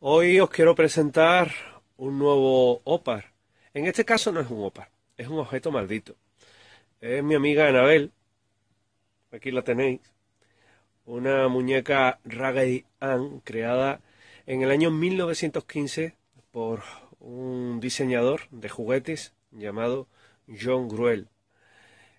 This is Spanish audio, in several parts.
Hoy os quiero presentar un nuevo OPAR. En este caso no es un OPAR, es un objeto maldito. Es mi amiga Anabel, aquí la tenéis, una muñeca Raggedy Ann creada en el año 1915 por un diseñador de juguetes llamado John Gruel.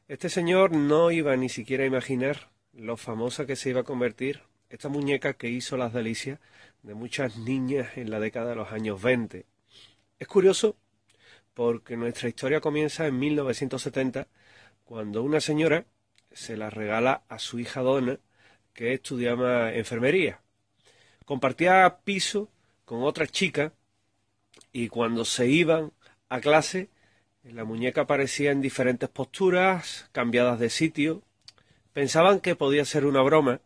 Este señor no iba ni siquiera a imaginar lo famosa que se iba a convertir esta muñeca que hizo las delicias de muchas niñas en la década de los años 20. Es curioso porque nuestra historia comienza en 1970, cuando una señora se la regala a su hija dona que estudiaba enfermería. Compartía piso con otra chica y cuando se iban a clase, la muñeca aparecía en diferentes posturas, cambiadas de sitio. Pensaban que podía ser una broma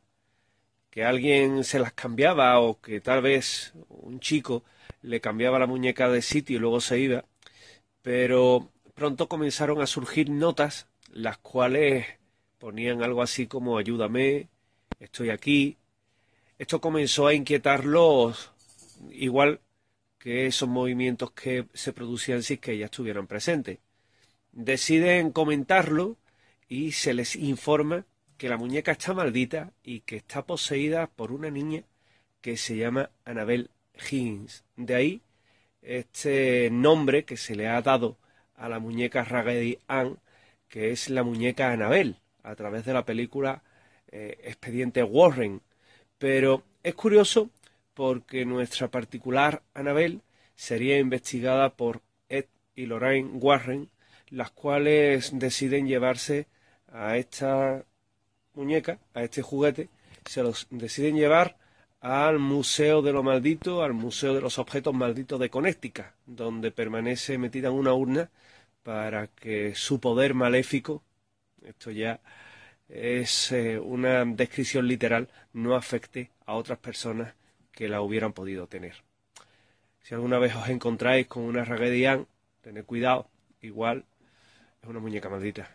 que alguien se las cambiaba o que tal vez un chico le cambiaba la muñeca de sitio y luego se iba, pero pronto comenzaron a surgir notas las cuales ponían algo así como ayúdame, estoy aquí. Esto comenzó a inquietarlos igual que esos movimientos que se producían si es que ellas estuvieran presentes. Deciden comentarlo y se les informa que la muñeca está maldita y que está poseída por una niña que se llama Anabel Higgins. De ahí este nombre que se le ha dado a la muñeca Raggedy Ann, que es la muñeca Anabel a través de la película eh, Expediente Warren. Pero es curioso porque nuestra particular Annabel sería investigada por Ed y Lorraine Warren, las cuales deciden llevarse a esta muñeca, a este juguete, se los deciden llevar al Museo de lo Maldito, al Museo de los Objetos Malditos de Connecticut, donde permanece metida en una urna para que su poder maléfico, esto ya es eh, una descripción literal, no afecte a otras personas que la hubieran podido tener. Si alguna vez os encontráis con una Raggedy tened cuidado, igual es una muñeca maldita.